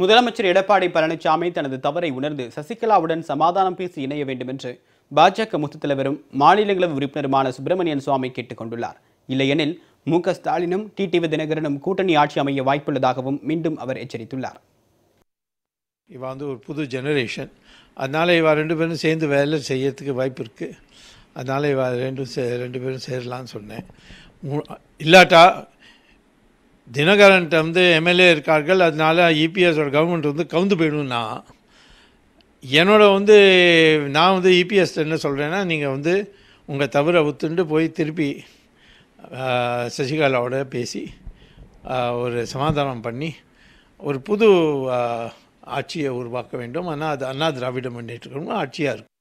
முதலமைச்சர் எடப்பாடி பழனிசாமி தனது தவறை உணர்ந்து சசிகலாவுடன் சமாதானம் பேசி இணைய வேண்டும் என்று பாஜக மூத்த தலைவரும் மாநிலங்களவை உறுப்பினருமான சுப்பிரமணியன் சுவாமி கேட்டுக் கொண்டுள்ளார் இல்லையெனில் மு க ஸ்டாலினும் டிடிவி தினகரனும் கூட்டணி ஆட்சி அமைய வாய்ப்புள்ளதாகவும் மீண்டும் அவர் எச்சரித்துள்ளார் இவா வந்து ஒரு புது ஜெனரேஷன் அதனால் இவா ரெண்டு பேரும் சேர்ந்து வேலை செய்யறதுக்கு வாய்ப்பு இருக்குது அதனால் இவா ரெண்டும் ரெண்டு பேரும் சேரலான்னு சொன்னேன் இல்லாட்டா தினகரன்ட்ட வந்து எம்எல்ஏ இருக்கார்கள் அதனால் இபிஎஸோட கவர்மெண்ட் வந்து கவுந்து போயிடும்னா என்னோட வந்து நான் வந்து இபிஎஸ் e என்ன சொல்கிறேன்னா நீங்கள் வந்து உங்கள் தவிர ஒத்துண்டு போய் திருப்பி சசிகலாவோட பேசி ஒரு சமாதானம் பண்ணி ஒரு புது ஆட்சியை உருவாக்க வேண்டும் ஆனால் அது அண்ணா திராவிட முன்னேற்றம் ஆட்சியாக இருக்கும்